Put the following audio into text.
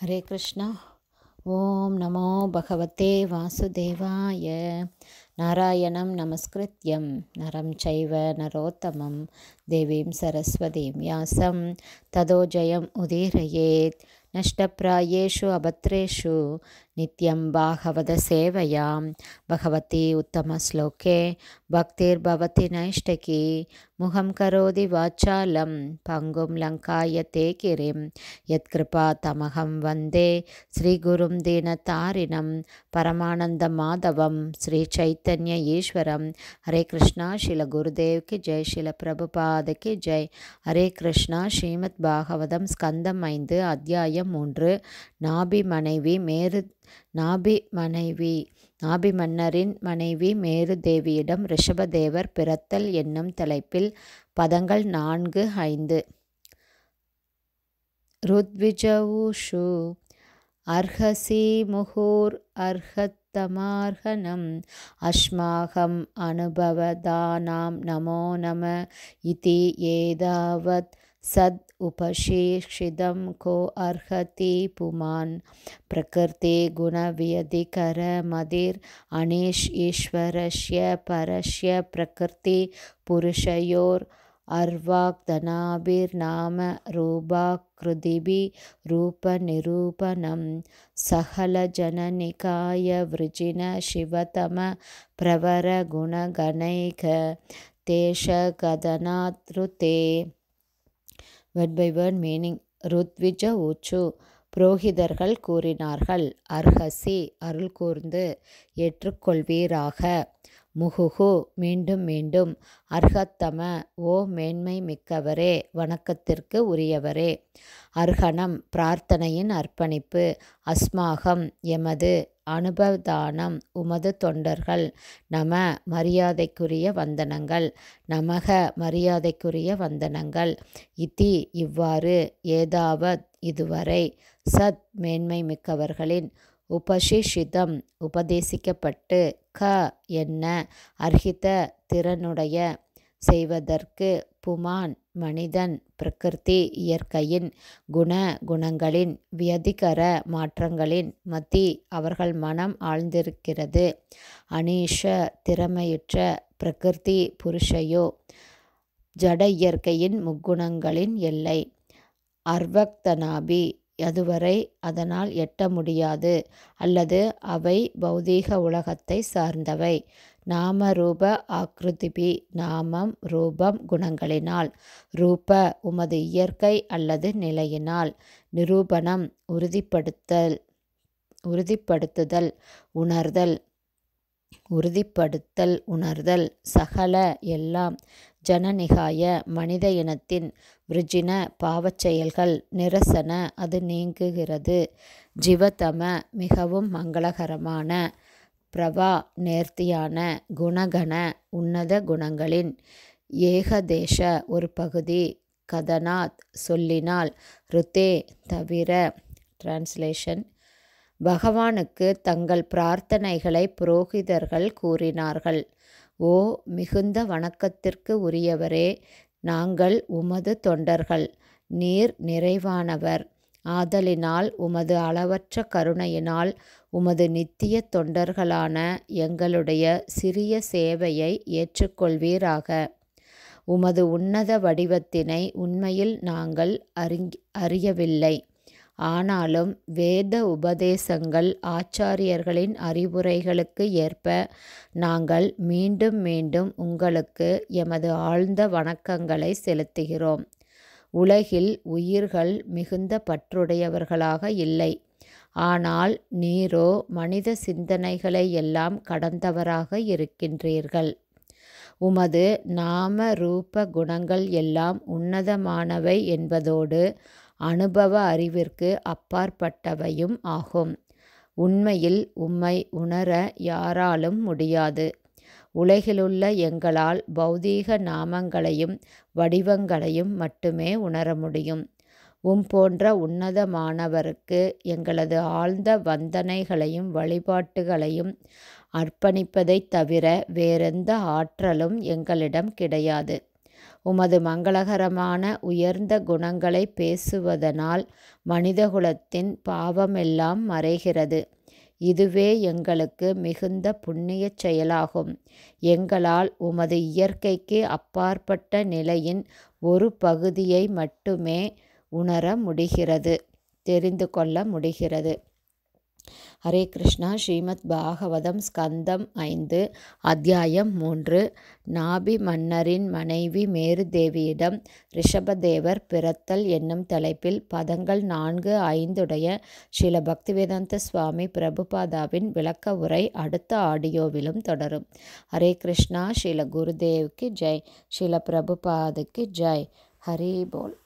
हरे कृष्ण ॐ नमो भगवते वासुदेवाय नारायणं नमस्कृत्यं नरं चैव नरोत्तमं देवीं सरस्वतीं व्यासं ततो जयम् उदीरयेत् नष्टप्रायेषु अभद्रेषु नित्यं भागवदसेवयां भगवती उत्तमश्लोके भक्तिर्भवति नैष्टकी मुहं करोति वाचालं पङ्गुं लङ्काय यत्कृपा यत्कृपातमहं वन्दे श्रीगुरुं दीनतारिणं परमानन्दमाधवं श्रीचैत्य చైతన్య ఈశ్వరం హరే కృష్ణ శిల గురుదేవ్కి జై శిల பிரபுபாதக்கு ஜெய் ஹரே கிருஷ்ணா ஸ்ரீமத் பாகவதம் ஸ்கந்தம் ஐந்து அத்தியாயம் மூன்று நாபி மனைவி மேரு நாபி மனைவி நாபி மன்னரின் மனைவி மேரு தேவியிடம் ரிஷபதேவர் பிறத்தல் என்னும் தலைப்பில் பதங்கள் நான்கு ஐந்து ருத்விஜவுஷு அர்ஹசி முகூர் அர்ஹத் उत्तमार्हणम् अस्माकम् अनुभवदानां नमो नम इति एतावत् सद् उपशेषितं को अर्हति पुमान् प्रकृते गुणव्यधिकरमदिर् अणीश् ईश्वरस्य परस्य प्रकृति पुरुषयोर् अर्वाक्धनाभिर्नामरूभाकृदिभिरूपनिरूपणं सखलजननिकायवृजिनशिवतमप्रवरगुणगणैक तेषगदनातृते वड् बै वर्ड् मीनिङ्ग् ऋत्विज ऊचु புரோகிதர்கள் கூறினார்கள் அர்ஹசி அருள் கூர்ந்து ஏற்றுக்கொள்வீராக முகுகு மீண்டும் மீண்டும் அர்ஹத்தம ஓ மேன்மை மிக்கவரே வணக்கத்திற்கு உரியவரே அர்ஹனம் பிரார்த்தனையின் அர்ப்பணிப்பு அஸ்மாகம் எமது அனுபவதானம் உமது தொண்டர்கள் நம மரியாதைக்குரிய வந்தனங்கள் நமக மரியாதைக்குரிய வந்தனங்கள் இதி இவ்வாறு ஏதாவத் இதுவரை சத் மேன்மை மிக்கவர்களின் உபசிஷிதம் உபதேசிக்கப்பட்டு க என்ன அர்ஹித திறனுடைய செய்வதற்கு புமான் மனிதன் பிரகிருதி இயற்கையின் குண குணங்களின் வியதிகர மாற்றங்களின் மத்தி அவர்கள் மனம் ஆழ்ந்திருக்கிறது அனீஷ திறமையுற்ற பிரகிருதி புருஷையோ ஜட இயற்கையின் முக்குணங்களின் எல்லை அர்வக்தனாபி அதுவரை அதனால் எட்ட முடியாது அல்லது அவை பௌதீக உலகத்தை சார்ந்தவை நாம ரூப ஆக்ருதிபி நாமம் ரூபம் குணங்களினால் ரூப உமது இயற்கை அல்லது நிலையினால் நிரூபணம் உறுதிப்படுத்தல் உறுதிப்படுத்துதல் உணர்தல் உறுதிப்படுத்தல் உணர்தல் சகல எல்லாம் ஜனநிகாய மனித இனத்தின் விருஜின பாவச்செயல்கள் செயல்கள் நிரசன அது நீங்குகிறது ஜிவதம மிகவும் மங்களகரமான பிரபா நேர்த்தியான குணகண உன்னத குணங்களின் ஏகதேச ஒரு பகுதி கதனாத் சொல்லினால் ருத்தே தவிர டிரான்ஸ்லேஷன் பகவானுக்கு தங்கள் பிரார்த்தனைகளை புரோகிதர்கள் கூறினார்கள் ஓ மிகுந்த வணக்கத்திற்கு உரியவரே நாங்கள் உமது தொண்டர்கள் நீர் நிறைவானவர் ஆதலினால் உமது அளவற்ற கருணையினால் உமது நித்திய தொண்டர்களான எங்களுடைய சிறிய சேவையை ஏற்றுக்கொள்வீராக உமது உன்னத வடிவத்தினை உண்மையில் நாங்கள் அறிங் அறியவில்லை ஆனாலும் வேத உபதேசங்கள் ஆச்சாரியர்களின் அறிவுரைகளுக்கு ஏற்ப நாங்கள் மீண்டும் மீண்டும் உங்களுக்கு எமது ஆழ்ந்த வணக்கங்களை செலுத்துகிறோம் உலகில் உயிர்கள் மிகுந்த பற்றுடையவர்களாக இல்லை ஆனால் நீரோ மனித சிந்தனைகளை எல்லாம் கடந்தவராக இருக்கின்றீர்கள் உமது நாம ரூப குணங்கள் எல்லாம் உன்னதமானவை என்பதோடு அனுபவ அறிவிற்கு அப்பாற்பட்டவையும் ஆகும் உண்மையில் உம்மை உணர யாராலும் முடியாது உலகிலுள்ள எங்களால் பௌதீக நாமங்களையும் வடிவங்களையும் மட்டுமே உணர முடியும் உம் போன்ற உன்னதமானவருக்கு எங்களது ஆழ்ந்த வந்தனைகளையும் வழிபாட்டுகளையும் அர்ப்பணிப்பதைத் தவிர வேறெந்த ஆற்றலும் எங்களிடம் கிடையாது உமது மங்களகரமான உயர்ந்த குணங்களை பேசுவதனால் மனிதகுலத்தின் பாவமெல்லாம் மறைகிறது இதுவே எங்களுக்கு மிகுந்த புண்ணிய செயலாகும் எங்களால் உமது இயற்கைக்கு அப்பாற்பட்ட நிலையின் ஒரு பகுதியை மட்டுமே உணர முடிகிறது தெரிந்து கொள்ள முடிகிறது ஹரே கிருஷ்ணா ஸ்ரீமத் பாகவதம் ஸ்கந்தம் ஐந்து அத்தியாயம் மூன்று நாபி மன்னரின் மனைவி மேரு தேவியிடம் ரிஷபதேவர் பிறத்தல் என்னும் தலைப்பில் பதங்கள் நான்கு ஐந்துடைய ஸ்ரீல பக்திவேதாந்த சுவாமி பிரபுபாதாவின் விளக்க உரை அடுத்த ஆடியோவிலும் தொடரும் ஹரே கிருஷ்ணா ஸ்ரீல குருதேவுக்கு ஜெய் ஸ்ரீல பிரபுபாதுக்கு ஜெய் ஹரி போல்